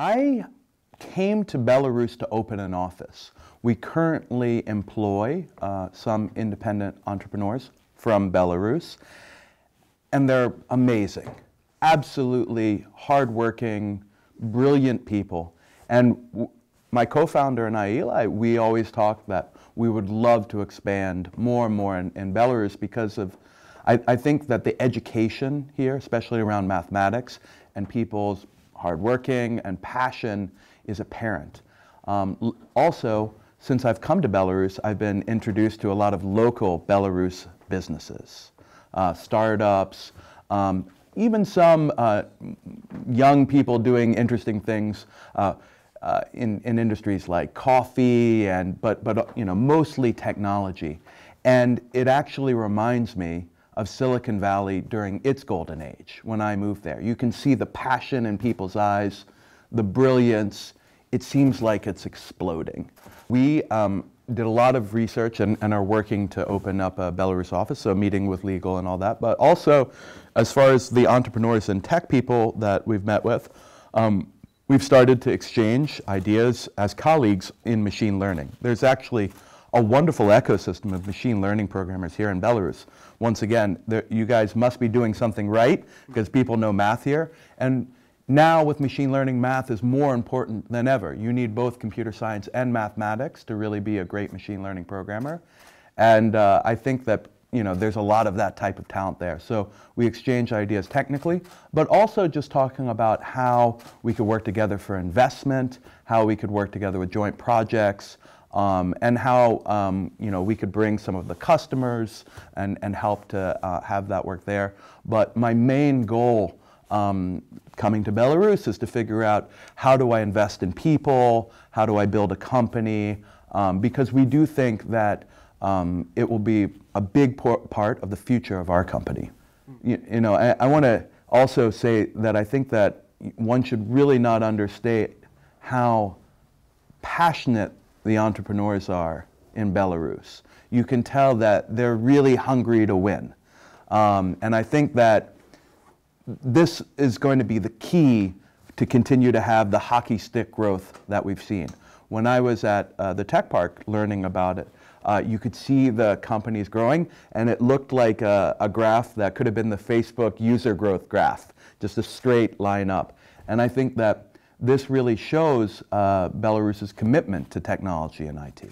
I came to Belarus to open an office. We currently employ uh, some independent entrepreneurs from Belarus, and they're amazing, absolutely hardworking, brilliant people. And my co founder and I, Eli, we always talk that we would love to expand more and more in, in Belarus because of. I think that the education here, especially around mathematics and people's hardworking and passion is apparent. Um, also, since I've come to Belarus, I've been introduced to a lot of local Belarus businesses, uh, startups, um, even some uh, young people doing interesting things uh, uh in, in industries like coffee and but but you know mostly technology, and it actually reminds me of Silicon Valley during its golden age when I moved there. You can see the passion in people's eyes, the brilliance. It seems like it's exploding. We um, did a lot of research and, and, are working to open up a Belarus office, so meeting with legal and all that. But also, as far as the entrepreneurs and tech people that we've met with, um, we've started to exchange ideas as colleagues in machine learning. There's actually a wonderful ecosystem of machine learning programmers here in Belarus. Once again, there, you guys must be doing something right because people know math here. And now with machine learning, math is more important than ever. You need both computer science and mathematics to really be a great machine learning programmer. And uh, I think that you know, there's a lot of that type of talent there. So we exchange ideas technically, but also just talking about how we could work together for investment, how we could work together with joint projects, um, and how um, you know we could bring some of the customers and, and help to uh, have that work there. But my main goal um, coming to Belarus is to figure out how do I invest in people, how do I build a company, um, because we do think that um, it will be a big part of the future of our company. You, you know, I, I want to also say that I think that one should really not understate how passionate the entrepreneurs are in Belarus. You can tell that they're really hungry to win. Um, and I think that this is going to be the key to continue to have the hockey stick growth that we've seen. When I was at uh, the tech park learning about it, uh, you could see the companies growing, and it looked like a, a graph that could have been the Facebook user growth graph, just a straight line up. And I think that this really shows uh, Belarus's commitment to technology and IT.